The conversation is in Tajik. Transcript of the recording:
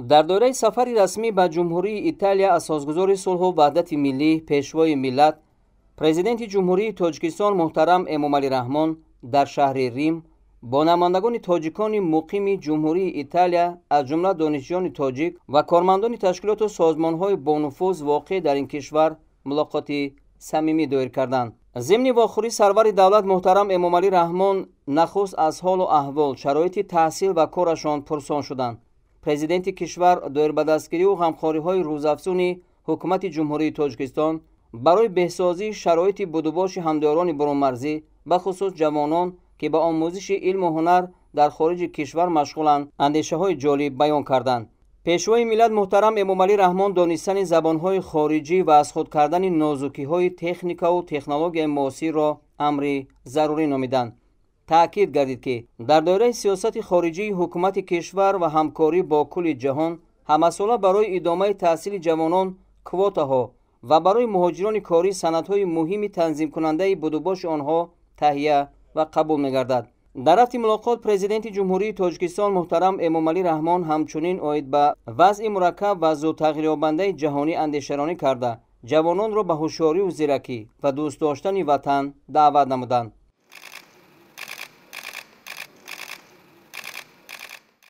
дар доираи сафари расмӣ ба ҷумҳурии италия аз созгузори сулҳу ваҳдати миллӣ пешвои миллат президенти ҷумҳурии тоҷикистон муҳтарам эмомалӣ раҳмон дар шаҳри рим бо намояндагони тоҷикони муқими ҷумҳурии италия аз ҷумла донишҷӯёни тоҷик ва кормандони ташкилоту созмонҳои бонуфуз воқеъ дар ин кишвар мулоқоти самимӣ доир карданд зимни вохӯри сарвари давлат муҳтарам эмомалӣ раҳмон нахуст аз ҳолу аҳвол шароити таҳсил ва корашон пурсон шуданд президенти кишвар доир ба дастгирию ғамхориҳои рӯзафзуни ҳукумати ҷумҳурии тоҷикистон барои беҳсозии шароити будубоши ҳамдорони бурунмарзӣ бахусус ҷавонон ки ба омӯзиши илму ҳунар дар хориҷи кишвар машғуланд андешаҳои ҷолиб баён карданд пешвои миллат муҳтарам эмомалӣ раҳмон донистани забонҳои хориҷӣ ва аз худ кардани нозукиҳои техникаву технологияи муосирро амри зарурӣ номиданд таъкид гардид ки дар доираи сиёсати хориҷии ҳукумати кишвар ва ҳамкорӣ бо кулли ҷаҳон ҳамасола барои идомаи таҳсили ҷавонон квотаҳо ва барои муҳоҷирони корӣ санадҳои муҳими танзимкунандаи будубоши онҳо таҳия ва қабул мегардад дар рафти мулоқот президенти ҷумҳурии тоҷикистон муҳтарам эмомалӣ раҳмон ҳамчунин оид ба вазъи мураккаб ва зудтағйирёбандаи ҷаҳонӣ андешаронӣ карда ҷавононро ба ҳушёрию зиракӣ ва дӯстдоштани ватан даъват намуданд